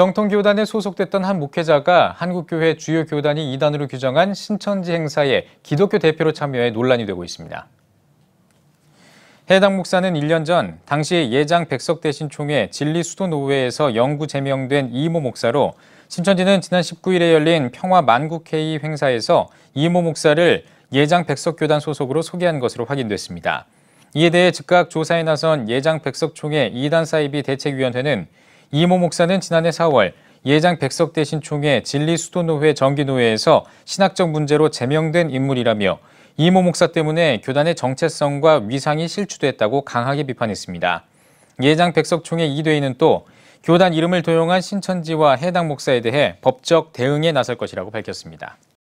정통교단에 소속됐던 한 목회자가 한국교회 주요 교단이 이단으로 규정한 신천지 행사에 기독교 대표로 참여해 논란이 되고 있습니다. 해당 목사는 1년 전 당시 예장 백석 대신 총회 진리 수도 노회에서 영구 제명된 이모 목사로 신천지는 지난 19일에 열린 평화 만국회의 행사에서 이모 목사를 예장 백석교단 소속으로 소개한 것으로 확인됐습니다. 이에 대해 즉각 조사에 나선 예장 백석총회 이단 사이비 대책위원회는 이모 목사는 지난해 4월 예장 백석 대신 총회 진리 수도노회 정기노회에서 신학적 문제로 제명된 인물이라며 이모 목사 때문에 교단의 정체성과 위상이 실추됐다고 강하게 비판했습니다. 예장 백석 총회 이대희는 또 교단 이름을 도용한 신천지와 해당 목사에 대해 법적 대응에 나설 것이라고 밝혔습니다.